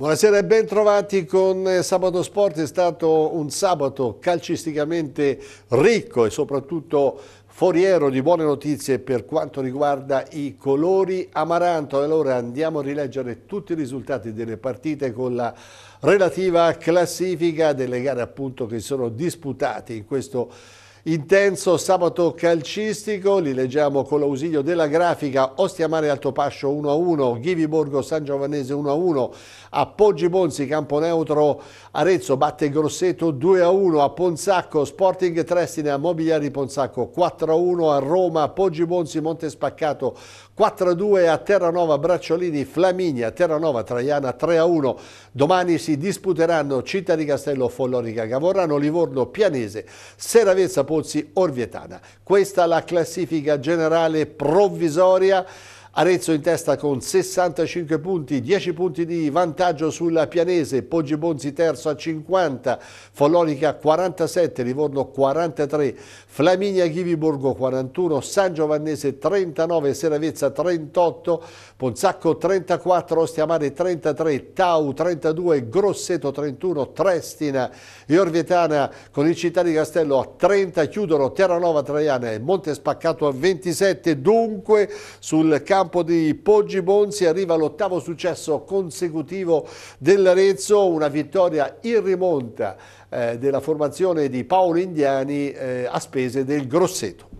Buonasera e ben trovati con eh, Sabato Sport, è stato un sabato calcisticamente ricco e soprattutto foriero di buone notizie per quanto riguarda i colori amaranto. Allora andiamo a rileggere tutti i risultati delle partite con la relativa classifica delle gare appunto che sono disputate in questo Intenso sabato calcistico, li leggiamo con l'ausilio della grafica, Ostia Mare Altopascio 1-1, Ghivi Borgo San Giovanese 1-1, a Poggi Bonzi Campo Neutro Arezzo batte Grosseto 2-1, a Ponzacco Sporting Trestina Mobiliari Ponzacco 4-1, a Roma Poggi Bonzi Monte Spaccato 4-2, a Terranova Bracciolini Flaminia, Terranova Traiana 3-1. Domani si disputeranno Città di Castello Follorica Gavorrano, Livorno Pianese, Seravezza Pozzi Orvietana. Questa è la classifica generale provvisoria. Arezzo in testa con 65 punti, 10 punti di vantaggio sulla Pianese, Poggi Bonzi terzo a 50, Follonica 47, Livorno 43, Flaminia Ghiviborgo 41, San Giovannese 39, Seravezza 38, Ponzacco 34, Stiamare 33, Tau 32, Grosseto 31, Trestina e Orvietana con il Città di Castello a 30, chiudono Terranova Traiana e Monte Spaccato a 27, dunque sul campo campo di Poggi Bonzi arriva l'ottavo successo consecutivo dell'Arezzo, una vittoria in rimonta eh, della formazione di Paolo Indiani eh, a spese del Grosseto.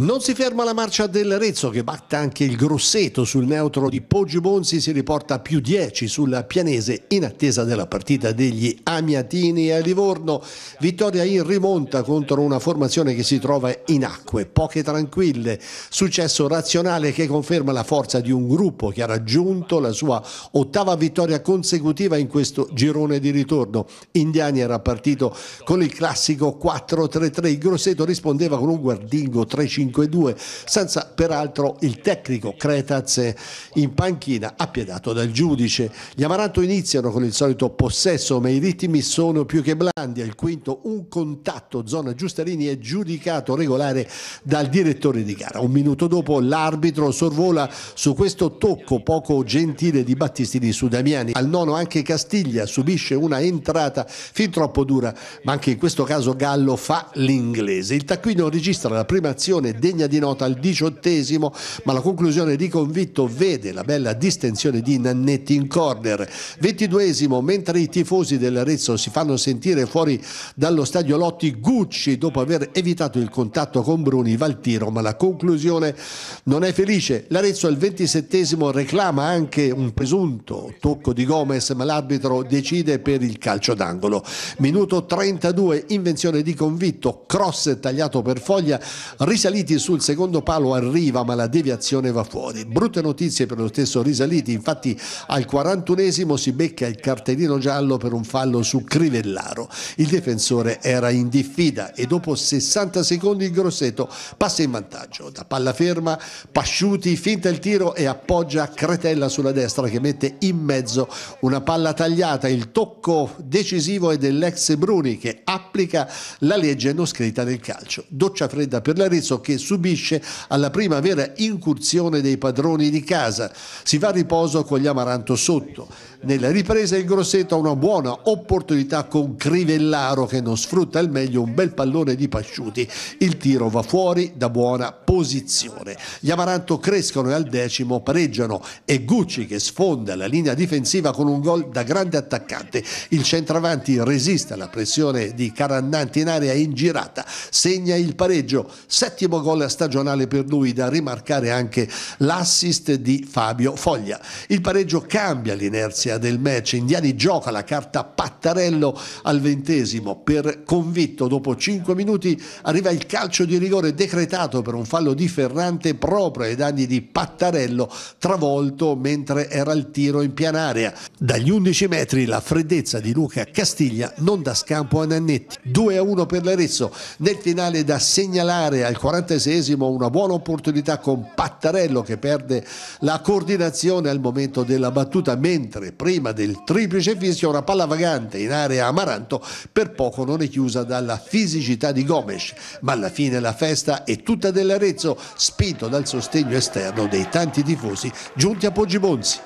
Non si ferma la marcia dell'Arezzo che batte anche il Grosseto sul neutro di Poggi Bonzi, si riporta più 10 sulla Pianese in attesa della partita degli Amiatini a Livorno. Vittoria in rimonta contro una formazione che si trova in acque poche tranquille, successo razionale che conferma la forza di un gruppo che ha raggiunto la sua ottava vittoria consecutiva in questo girone di ritorno. Indiani era partito con il classico 4-3-3, il Grosseto rispondeva con un guardingo 3-5 5-2, senza peraltro il tecnico Cretaz in panchina, appiedato dal giudice. Gli Amaranto iniziano con il solito possesso, ma i ritmi sono più che blandi. Al quinto un contatto, zona Giustarini è giudicato regolare dal direttore di gara. Un minuto dopo l'arbitro sorvola su questo tocco poco gentile di Battistini su Damiani. Al nono anche Castiglia subisce una entrata fin troppo dura, ma anche in questo caso Gallo fa l'inglese. Il taccuino registra la prima azione degna di nota al diciottesimo, ma la conclusione di Convitto vede la bella distensione di Nannetti in corner. Ventiduesimo, mentre i tifosi dell'Arezzo si fanno sentire fuori dallo stadio Lotti, Gucci, dopo aver evitato il contatto con Bruni, va al tiro, ma la conclusione non è felice. L'Arezzo al ventisettesimo reclama anche un presunto tocco di Gomez, ma l'arbitro decide per il calcio d'angolo. Minuto 32, invenzione di Convitto, cross tagliato per foglia, risalito Risaliti sul secondo palo arriva ma la deviazione va fuori. Brutte notizie per lo stesso Risaliti, infatti al 41esimo si becca il cartellino giallo per un fallo su Crivellaro. Il difensore era in diffida e dopo 60 secondi il Grosseto passa in vantaggio. Da palla ferma Pasciuti finta il tiro e appoggia Cretella sulla destra che mette in mezzo una palla tagliata. Il tocco decisivo è dell'ex Bruni che applica la legge non scritta nel calcio. Doccia fredda per l'Arizzo che che subisce alla primavera incursione dei padroni di casa. Si va a riposo con gli amaranto sotto. Nella ripresa il Grosseto ha una buona opportunità con Crivellaro che non sfrutta al meglio un bel pallone di Pasciuti. Il tiro va fuori da buona posizione. Gli Amaranto crescono e al decimo pareggiano e Gucci che sfonda la linea difensiva con un gol da grande attaccante. Il centravanti resiste alla pressione di Carannanti in area ingirata, segna il pareggio, settimo gol stagionale per lui da rimarcare anche l'assist di Fabio Foglia. Il pareggio cambia l'inerzia notizia del match, Indiani gioca la carta Pattarello al ventesimo per convitto, dopo 5 minuti arriva il calcio di rigore decretato per un fallo di Ferrante proprio ai danni di Pattarello travolto mentre era il tiro in pianaria. Dagli 11 metri la freddezza di Luca Castiglia non dà scampo a Nannetti, 2 a 1 per l'Arezzo, nel finale da segnalare al 46esimo una buona opportunità con Pattarello che perde la coordinazione al momento della battuta mentre prima del triplice fischio una palla vagante in area Amaranto per poco non è chiusa dalla fisicità di Gomes, ma alla fine la festa è tutta dell'Arezzo, spinto dal sostegno esterno dei tanti tifosi giunti a Poggibonsi.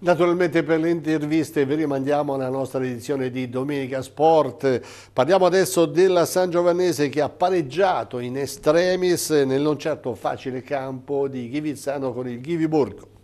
Naturalmente per le interviste vi rimandiamo alla nostra edizione di Domenica Sport. Parliamo adesso della San Giovanese che ha pareggiato in extremis nel non certo facile campo di Ghivizzano con il Ghiviborgo.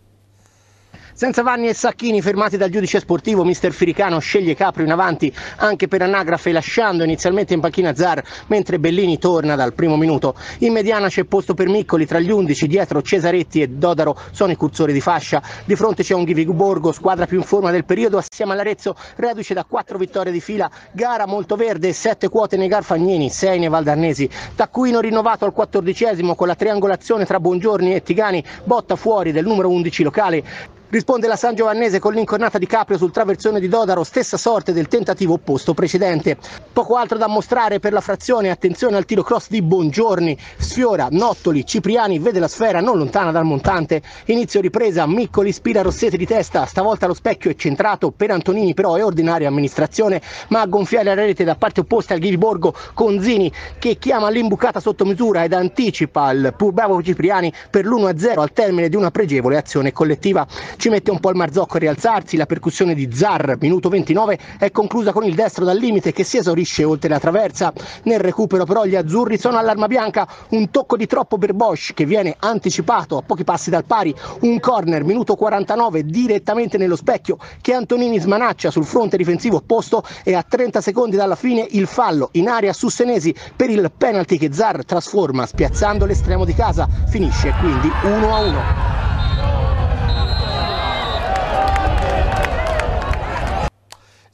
Senza Vanni e Sacchini fermati dal giudice sportivo, mister Firicano sceglie Caprio in avanti anche per anagrafe lasciando inizialmente in panchina Zar mentre Bellini torna dal primo minuto. In mediana c'è posto per Miccoli tra gli undici, dietro Cesaretti e Dodaro sono i cursori di fascia. Di fronte c'è un Ghivigu Borgo, squadra più in forma del periodo assieme all'Arezzo, reduce da quattro vittorie di fila, gara molto verde, sette quote nei Garfagnini, sei nei Valdarnesi. Taccuino rinnovato al quattordicesimo con la triangolazione tra Buongiorni e Tigani, botta fuori del numero undici locale. Risponde la San Giovannese con l'incornata di Caprio sul traversone di Dodaro, stessa sorte del tentativo opposto precedente. Poco altro da mostrare per la frazione, attenzione al tiro cross di Bongiorni, sfiora Nottoli, Cipriani vede la sfera non lontana dal montante, inizio ripresa, Miccoli spira Rossetti di testa, stavolta lo specchio è centrato, per Antonini però è ordinaria amministrazione, ma a gonfiare la rete da parte opposta al Ghiriborgo Conzini che chiama l'imbucata sotto misura ed anticipa il pur bravo Cipriani per l'1-0 al termine di una pregevole azione collettiva. Ci mette un po' il Marzocco a rialzarsi, la percussione di Zar, minuto 29, è conclusa con il destro dal limite che si esaurisce oltre la traversa. Nel recupero però gli azzurri sono all'arma bianca, un tocco di troppo per Bosch che viene anticipato a pochi passi dal pari, un corner minuto 49 direttamente nello specchio che Antonini smanaccia sul fronte difensivo opposto e a 30 secondi dalla fine il fallo in aria su Senesi per il penalty che Zar trasforma spiazzando l'estremo di casa. Finisce quindi 1 a 1.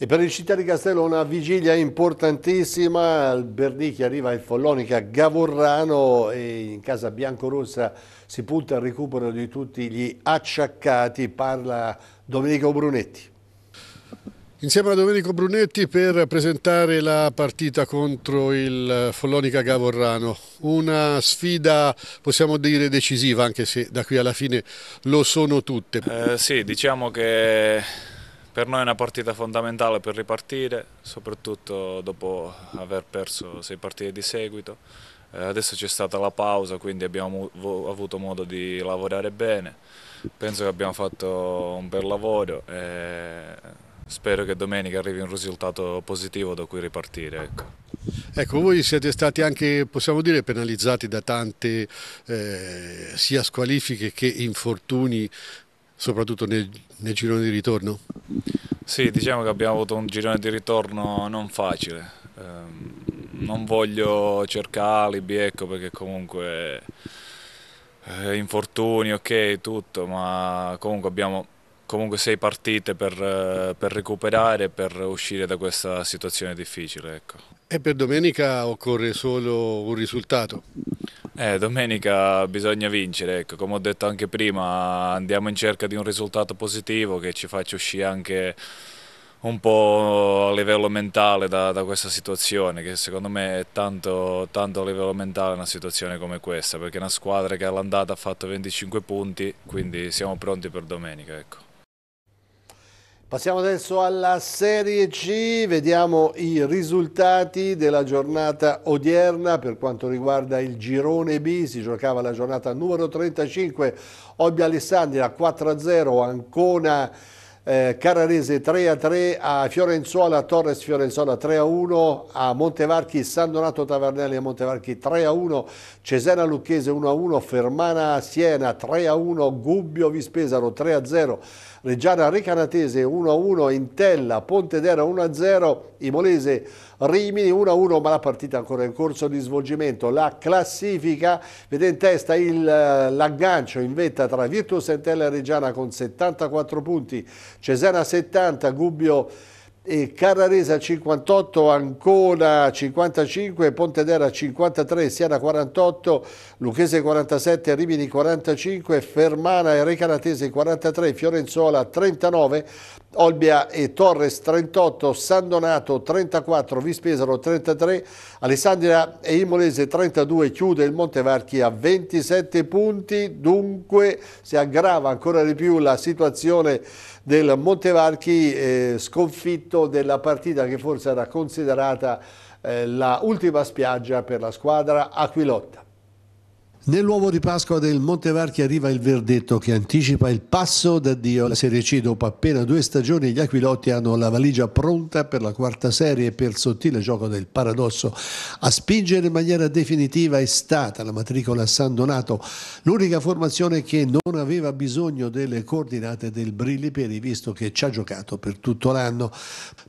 E per il Città di Castello una vigilia importantissima, il Bernicchi arriva il Follonica, Gavorrano e in casa biancorossa si punta al recupero di tutti gli acciaccati, parla Domenico Brunetti. Insieme a Domenico Brunetti per presentare la partita contro il Follonica Gavorrano. Una sfida, possiamo dire, decisiva, anche se da qui alla fine lo sono tutte. Eh, sì, diciamo che per noi è una partita fondamentale per ripartire, soprattutto dopo aver perso sei partite di seguito. Eh, adesso c'è stata la pausa, quindi abbiamo avuto modo di lavorare bene. Penso che abbiamo fatto un bel lavoro e spero che domenica arrivi un risultato positivo da cui ripartire. Ecco. Ecco, voi siete stati anche, possiamo dire, penalizzati da tante eh, sia squalifiche che infortuni soprattutto nel, nel girone di ritorno? Sì, diciamo che abbiamo avuto un girone di ritorno non facile. Ehm, non voglio cercare alibi, ecco, perché comunque eh, infortuni, ok, tutto, ma comunque abbiamo comunque sei partite per, eh, per recuperare, per uscire da questa situazione difficile. Ecco. E per domenica occorre solo un risultato? Eh, domenica bisogna vincere, ecco. come ho detto anche prima andiamo in cerca di un risultato positivo che ci faccia uscire anche un po' a livello mentale da, da questa situazione, che secondo me è tanto, tanto, a livello mentale una situazione come questa, perché è una squadra che all'andata ha fatto 25 punti, quindi siamo pronti per domenica. Ecco. Passiamo adesso alla Serie C, vediamo i risultati della giornata odierna per quanto riguarda il girone B, si giocava la giornata numero 35, Olbia Alessandria 4-0, Ancona eh, Carrarese 3 a 3 a Fiorenzuola, Torres Fiorenzuola 3 a 1 a Montevarchi, San Donato Tavernelli a Montevarchi 3 a 1, Cesena Lucchese 1 a 1, Fermana Siena 3 a 1, Gubbio Vispesaro 3 a 0, Reggiana Recanatese 1 a 1, Intella Pontedera 1 a 0, Imolese a 1 Rimini 1-1 ma la partita ancora in corso di svolgimento. La classifica vede in testa eh, l'aggancio in vetta tra Virtus Entella e Reggiana con 74 punti, Cesena 70, Gubbio 70 e Carraresa 58, Ancona 55, Pontedera 53, Siena 48, Lucchese 47, Rimini 45, Fermana e Recanatese 43, Fiorenzola 39, Olbia e Torres 38, San Donato 34, Vispesaro 33, Alessandria e Imolese 32, chiude il Montevarchi a 27 punti, dunque si aggrava ancora di più la situazione del Montevarchi eh, sconfitto profitto della partita che forse era considerata eh, l'ultima spiaggia per la squadra Aquilotta. Nell'uovo di Pasqua del Montevarchi arriva il verdetto che anticipa il passo d'addio alla Serie C. Dopo appena due stagioni gli Aquilotti hanno la valigia pronta per la quarta serie e per sottile gioco del paradosso. A spingere in maniera definitiva è stata la matricola San Donato, l'unica formazione che non aveva bisogno delle coordinate del Brilliperi visto che ci ha giocato per tutto l'anno.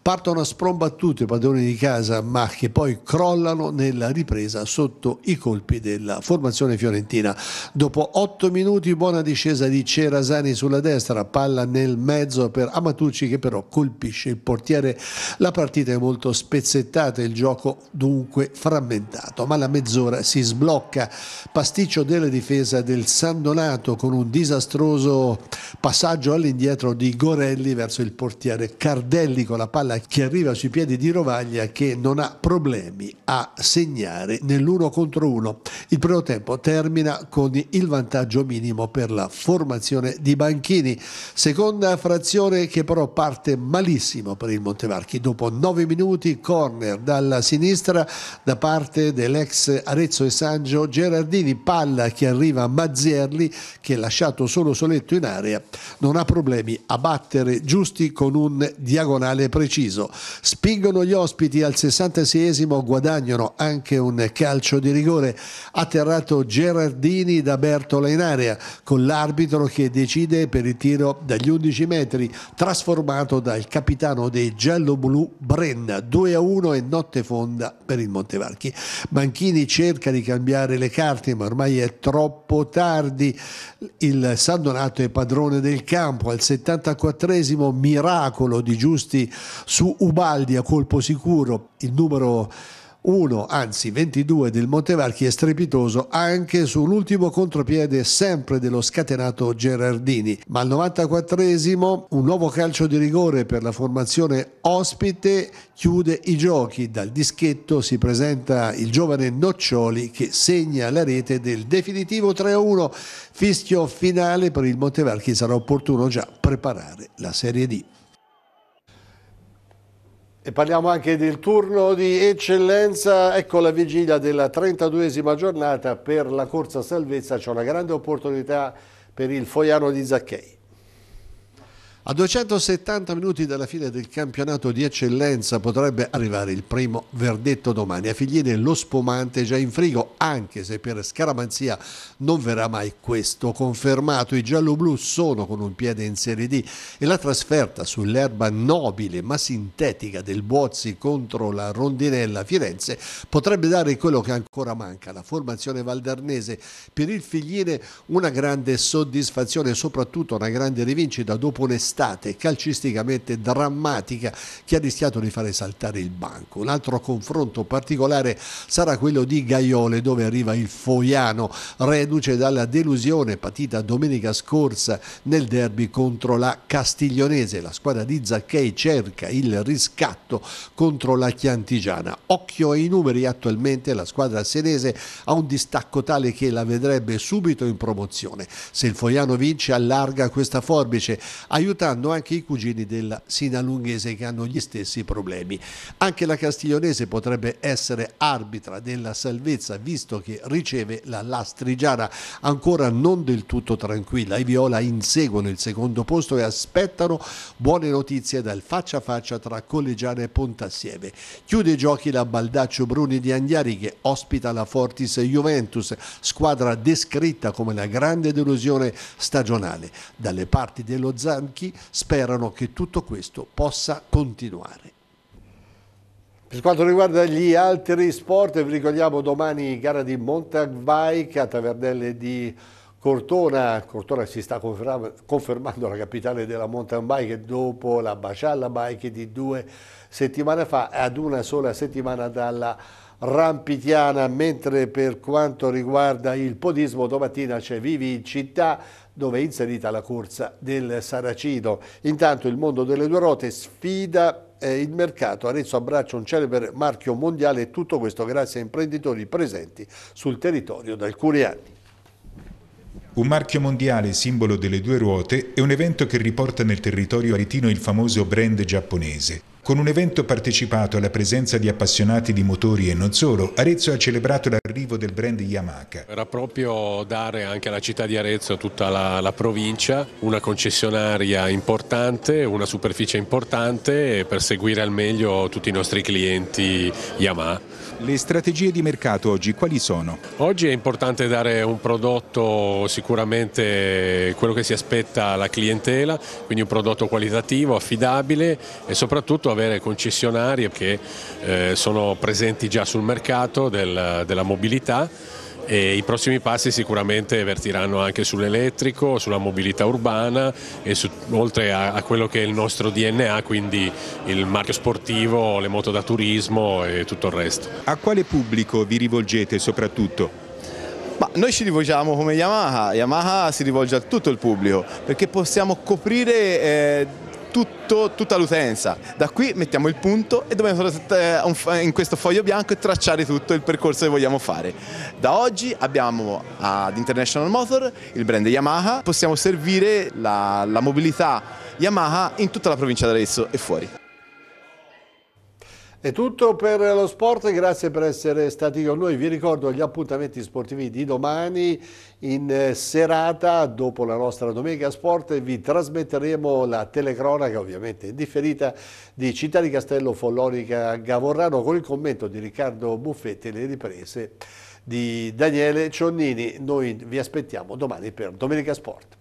Partono a sprombattute i padroni di casa ma che poi crollano nella ripresa sotto i colpi della formazione finale Fiorentina. Dopo 8 minuti buona discesa di Cerasani sulla destra, palla nel mezzo per Amatucci che però colpisce il portiere. La partita è molto spezzettata, il gioco dunque frammentato, ma la mezz'ora si sblocca. Pasticcio della difesa del San Donato con un disastroso passaggio all'indietro di Gorelli verso il portiere Cardelli con la palla che arriva sui piedi di Rovaglia che non ha problemi a segnare nell'uno contro uno. Il primo tempo termina termina con il vantaggio minimo per la formazione di Banchini. Seconda frazione che però parte malissimo per il Montevarchi. Dopo nove minuti corner dalla sinistra da parte dell'ex Arezzo e Sangio Gerardini, palla che arriva a Mazzerli che lasciato solo soletto in area non ha problemi a battere Giusti con un diagonale preciso. Spingono gli ospiti al 66esimo, guadagnano anche un calcio di rigore atterrato Gerardini Gerardini da Bertola in area, con l'arbitro che decide per il tiro dagli 11 metri, trasformato dal capitano dei gialloblu Brenna, 2 a 1 e notte fonda per il Montevarchi. Manchini cerca di cambiare le carte, ma ormai è troppo tardi. Il San Donato è padrone del campo al 74esimo miracolo di Giusti su Ubaldi a colpo sicuro, il numero 1, anzi 22 del Montevarchi è strepitoso anche su un ultimo contropiede sempre dello scatenato Gerardini, ma al 94esimo un nuovo calcio di rigore per la formazione ospite chiude i giochi, dal dischetto si presenta il giovane Noccioli che segna la rete del definitivo 3-1, fischio finale per il Montevarchi sarà opportuno già preparare la Serie D. E parliamo anche del turno di eccellenza, ecco la vigilia della 32esima giornata per la corsa salvezza, c'è una grande opportunità per il Foiano di Zacchei. A 270 minuti dalla fine del campionato di eccellenza potrebbe arrivare il primo verdetto domani. A Figline lo spumante è già in frigo, anche se per scaramanzia non verrà mai questo confermato. I gialloblu sono con un piede in Serie D e la trasferta sull'erba nobile ma sintetica del Bozzi contro la Rondinella Firenze potrebbe dare quello che ancora manca, la formazione valdarnese. Per il Figline una grande soddisfazione e soprattutto una grande rivincita dopo un'estate un'estate calcisticamente drammatica che ha rischiato di fare saltare il banco. Un altro confronto particolare sarà quello di Gaiole dove arriva il Foiano, reduce dalla delusione patita domenica scorsa nel derby contro la Castiglionese. La squadra di Zacchei cerca il riscatto contro la Chiantigiana. Occhio ai numeri attualmente la squadra senese ha un distacco tale che la vedrebbe subito in promozione. Se il Foiano vince allarga questa forbice, aiuta hanno anche i cugini della Sinalunghese che hanno gli stessi problemi. Anche la Castiglionese potrebbe essere arbitra della salvezza visto che riceve la Lastrigiana ancora non del tutto tranquilla. I Viola inseguono il secondo posto e aspettano buone notizie dal faccia a faccia tra Collegiana e Pontassieve. Chiude i giochi la Baldaccio Bruni di Andiari che ospita la Fortis Juventus, squadra descritta come la grande delusione stagionale. Dalle parti dello Zanchi sperano che tutto questo possa continuare. Per quanto riguarda gli altri sport, vi ricordiamo domani gara di mountain bike a Tavernelle di Cortona. Cortona si sta confermando la capitale della mountain bike dopo la Baccialla Bike di due settimane fa ad una sola settimana dalla Rampitiana, mentre per quanto riguarda il podismo domattina c'è Vivi in città dove è inserita la corsa del Saracino. Intanto il mondo delle due ruote sfida eh, il mercato. Arezzo abbraccia un celebre marchio mondiale e tutto questo grazie a imprenditori presenti sul territorio da alcuni anni. Un marchio mondiale, simbolo delle due ruote, è un evento che riporta nel territorio aretino il famoso brand giapponese. Con un evento partecipato alla presenza di appassionati di motori e non solo, Arezzo ha celebrato l'arrivo del brand Yamaha. Era proprio dare anche alla città di Arezzo, a tutta la, la, provincia, una concessionaria importante, una superficie importante per seguire al meglio tutti i nostri clienti Yamaha. Le strategie di mercato oggi quali sono? Oggi è importante dare un prodotto sicuramente quello che si aspetta alla clientela, quindi un prodotto qualitativo, affidabile e soprattutto avere concessionarie che eh, sono presenti già sul mercato del, della mobilità e i prossimi passi sicuramente vertiranno anche sull'elettrico, sulla mobilità urbana e su, oltre a, a, quello che è il nostro DNA, quindi il marchio sportivo, le moto da turismo e tutto il resto. A quale pubblico vi rivolgete soprattutto? Ma noi ci rivolgiamo come Yamaha, Yamaha si rivolge a tutto il pubblico perché possiamo coprire... Eh tutto, tutta l'utenza. Da qui mettiamo il punto e dobbiamo eh, eh, in questo foglio bianco tracciare tutto il percorso che vogliamo fare. Da oggi abbiamo ad International Motor il brand Yamaha, possiamo servire la, la mobilità Yamaha in tutta la provincia d'Arezzo e fuori. È tutto per lo sport, grazie per essere stati con noi. Vi ricordo gli appuntamenti sportivi di domani in eh, serata, dopo la nostra Domenica Sport, vi trasmetteremo la telecronaca, ovviamente differita, di Città di Castello Follonica Gavorrano con il commento di Riccardo Buffetti e le riprese di Daniele Cionnini. Noi vi aspettiamo domani per Domenica Sport.